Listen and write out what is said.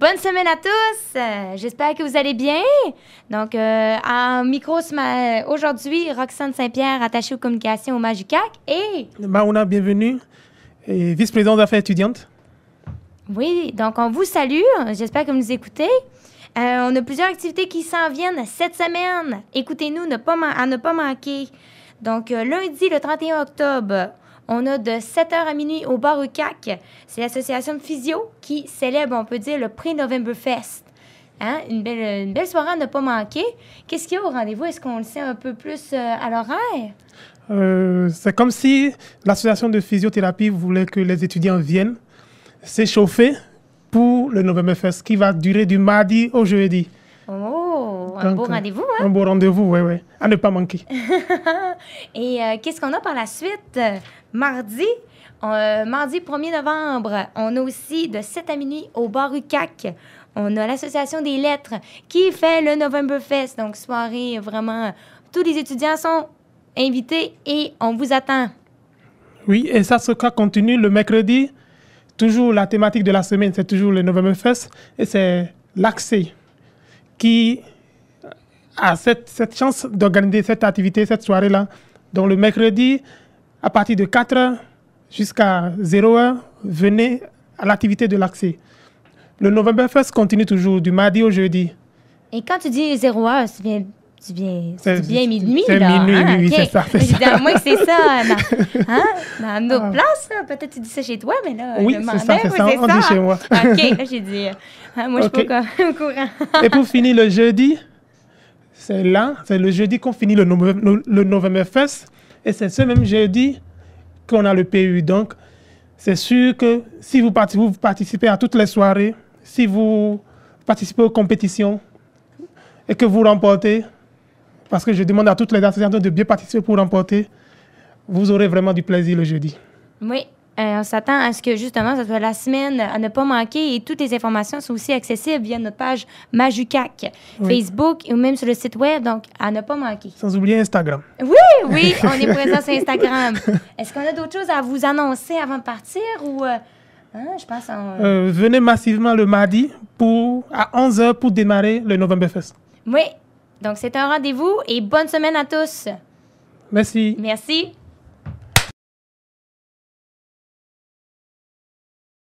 Bonne semaine à tous. Euh, j'espère que vous allez bien. Donc, en euh, micro aujourd'hui, Roxane Saint-Pierre, attachée aux communications au Majucac et... Marouna, bienvenue, vice-présidente d'affaires étudiantes. Oui, donc on vous salue. J'espère que vous nous écoutez. Euh, on a plusieurs activités qui s'en viennent cette semaine. Écoutez-nous à ne pas manquer. Donc, lundi, le 31 octobre, on a de 7h à minuit au bar cac C'est l'association de physio qui célèbre, on peut dire, le prix November Fest. Hein? Une, belle, soirée à ne pas manquer. Qu'est-ce qu'il y a au rendez-vous? Est-ce qu'on le sait un peu plus euh, à l'horaire? Euh, c'est comme si l'association de physiothérapie voulait que les étudiants viennent s'échauffer pour le November Fest qui va durer du mardi au jeudi. Oh, un beau rendez-vous. Hein? Un beau rendez-vous, oui, oui. À ne pas manquer. Et euh, qu'est-ce qu'on a par la suite? Mardi, euh, mardi 1er novembre, on a aussi de 7 à minuit au bar UCAC. On a l'Association des lettres qui fait le November Fest. Donc, soirée vraiment. Tous les étudiants sont invités et on vous attend. Oui, et ça ce cas continue le mercredi. Toujours la thématique de la semaine, c'est toujours le November Fest. Et c'est l'accès qui a cette, cette chance d'organiser cette activité, cette soirée-là. Donc, le mercredi, à partir de 4 h jusqu'à 0 h venez à l'activité de l'accès. Le November Fest continue toujours du mardi au jeudi. Et quand tu dis 0 h c'est bien tu viens, minuit, là. Minuit, ah, oui, c'est ça. ça. Moi, c'est ça. Dans, hein, dans notre ah. peut-être tu dis ça chez toi, mais là, oui, c'est ça, c'est ça, on dit chez moi. OK, là, j'ai dit, hein, moi, je suis pas au courant. Et pour finir, le jeudi, c'est là, c'est le jeudi qu'on finit le, November le November Fest. Et c'est ce même jeudi qu'on a le PU. Donc, c'est sûr que si vous, participez à toutes les soirées, si vous participez aux compétitions et que vous remportez, parce que je demande à toutes les associations de bien participer pour remporter, vous aurez vraiment du plaisir le jeudi. Oui, euh, on s'attend à ce que justement, ça soit la semaine à ne pas manquer et toutes les informations sont aussi accessibles via notre page Majucac, Facebook ou même sur le site web, donc à ne pas manquer. Sans oublier Instagram. Oui, oui, on est présent sur Instagram. Est-ce qu'on a d'autres choses à vous annoncer avant de partir ou... Euh, hein, je pense euh, venez massivement le mardi pour, à 11h pour démarrer le November Fest. Oui, donc c'est un rendez-vous et bonne semaine à tous. Merci. Merci.